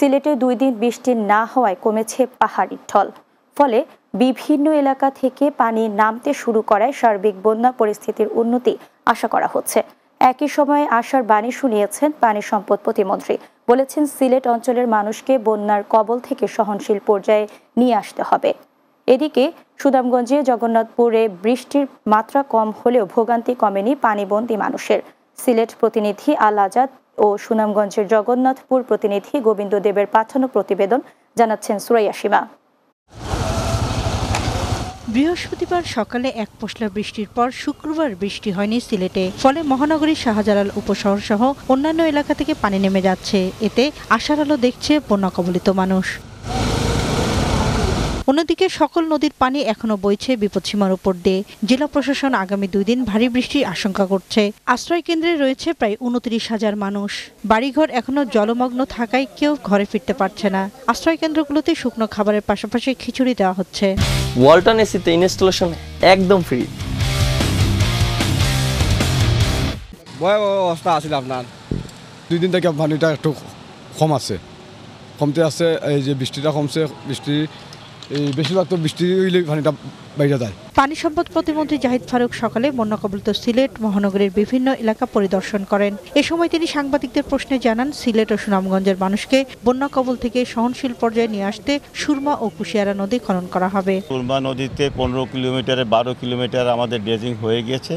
সিলেটে দুই দিন বৃষ্টি না হওয়ায় কমেছে পাহাড়ি ঢল ফলে বিভিন্ন এলাকা থেকে পানি নামতে শুরু করায় সার্বিক বন্যা পরিস্থিতির উন্নতি আশা করা হচ্ছে একই সময়ে আসার বাণী শুনিয়েছেন পানি সম্পদ প্রতিমন্ত্রী বলেছেন সিলেট অঞ্চলের মানুষকে বন্যার কবল থেকে সহনশীল পর্যায়ে নিয়ে আসতে হবে এদিকে সুদামগঞ্জে জগন্নাথপুরে বৃষ্টির মাত্রা কম হলেও ভোগান্তি কমেনি পানিবন্দী মানুষের সিলেট প্রতিনিধি আল আজাদ ও সুনামগঞ্জের জগন্নাথপুর প্রতিনিধি গোবিন্দ দেবের পাঠানো প্রতিবেদন জানাচ্ছেন সুরাইয়া সীমা বৃহস্পতিবার সকালে এক পশলা বৃষ্টির পর শুক্রবার বৃষ্টি হয়নি সিলেটে ফলে মহানগরী শাহজালাল উপশহর সহ অন্যান্য এলাকা থেকে পানি নেমে যাচ্ছে এতে আশার আলো দেখছে বন্যা কবলিত মানুষ অন্যদিকে সকল নদীর পানি এখনও বইছে বিপদসীমার উপর দিয়ে জেলা প্রশাসন আগামী দুই দিন ভারী বৃষ্টির আশঙ্কা করছে আশ্রয় কেন্দ্রে রয়েছে প্রায় উনত্রিশ হাজার মানুষ বাড়িঘর এখনও জলমগ্ন থাকায় কেউ ঘরে ফিরতে পারছে না আশ্রয় কেন্দ্রগুলোতে শুকনো খাবারের পাশাপাশি খিচুড়ি দেওয়া হচ্ছে ওয়ালটন এসিতে ইনস্টলেশন একদম ফ্রি অবস্থা আছিল আপনার দুই দিন থেকে পানিটা একটু কম আছে কমতে আছে এই যে বৃষ্টিটা কমছে বৃষ্টি এই বেশিরভাগ তো বৃষ্টি হইলে পানিটা বাইরে যায় পানি সম্পদ প্রতিমন্ত্রী জাহিদ ফারুক সকালে কবলিত সিলেট মহানগরের বিভিন্ন এলাকা পরিদর্শন করেন এ সময় তিনি সাংবাদিকদের প্রশ্নে জানান সিলেট ও সুনামগঞ্জের মানুষকে বন্যা কবল থেকে সহনশীল পর্যায়ে নিয়ে আসতে সুরমা ও কুশিয়ারা নদী খনন করা হবে সুরমা নদীতে পনেরো কিলোমিটারে বারো কিলোমিটার আমাদের ড্রেজিং হয়ে গেছে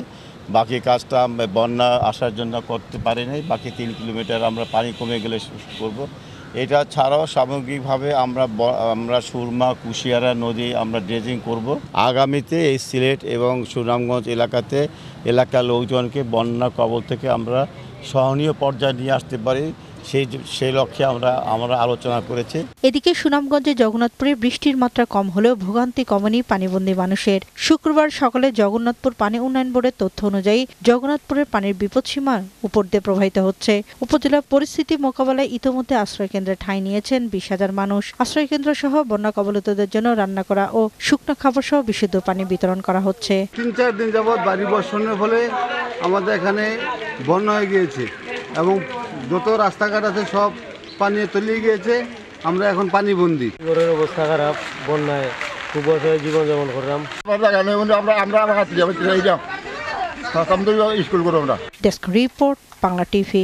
বাকি কাজটা বন্যা আসার জন্য করতে পারি নাই বাকি তিন কিলোমিটার আমরা পানি কমে গেলে করবো এটা ছাড়াও সামগ্রিকভাবে আমরা আমরা সুরমা কুশিয়ারা নদী আমরা ড্রেজিং করব আগামীতে এই সিলেট এবং সুনামগঞ্জ এলাকাতে এলাকার লোকজনকে বন্যা কবল থেকে আমরা সহনীয় পর্যায়ে নিয়ে আসতে পারি সেই সেই লক্ষ্যে আমরা আমরা আলোচনা করেছি এদিকে সুনামগঞ্জে জগন্নাথপুরে বৃষ্টির মাত্রা কম হলেও ভোগান্তি কমেনি পানিবন্দী মানুষের শুক্রবার সকালে জগন্নাথপুর পানি উন্নয়ন বোর্ডের তথ্য অনুযায়ী জগন্নাথপুরের পানির বিপদসীমার উপর দিয়ে প্রবাহিত হচ্ছে উপজেলা পরিস্থিতি মোকাবেলায় ইতোমধ্যে আশ্রয়কেন্দ্রে ঠাঁই নিয়েছেন বিশ হাজার মানুষ আশ্রয়কেন্দ্র সহ বন্যা কবলিতদের জন্য রান্না করা ও শুকনো খাবার সহ বিশুদ্ধ পানি বিতরণ করা হচ্ছে তিন চার দিন যাবৎ বাড়ি বর্ষণের ফলে আমাদের এখানে বন্যা হয়ে গিয়েছে এবং যত রাস্তাঘাট আছে সব পানি তলিয়ে গিয়েছে আমরা এখন পানি বন্দি ঘরের অবস্থা খারাপ বন্যায় খুব জীবন জীবনযাপন করলাম আমরা আমরা আমরা স্কুল করবো আমরা ডেস্ক রিপোর্ট বাংলা টিভি